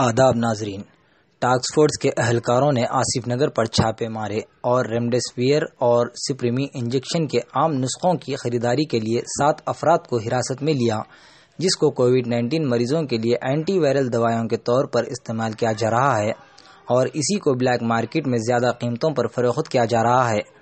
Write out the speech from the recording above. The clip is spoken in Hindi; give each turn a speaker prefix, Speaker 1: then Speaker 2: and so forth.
Speaker 1: आदाब नाजरीन टास्क फोर्स के अहलकारों ने आसिफ नगर पर छापे मारे और रेमडेसिविर और सिप्रीमी इंजेक्शन के आम नुस्खों की खरीदारी के लिए सात अफराद को हिरासत में लिया जिसको कोविड 19 मरीजों के लिए एंटी वायरल दवाओं के तौर पर इस्तेमाल किया जा रहा है और इसी को ब्लैक मार्केट में ज़्यादा कीमतों पर
Speaker 2: फरोख्त किया जा रहा है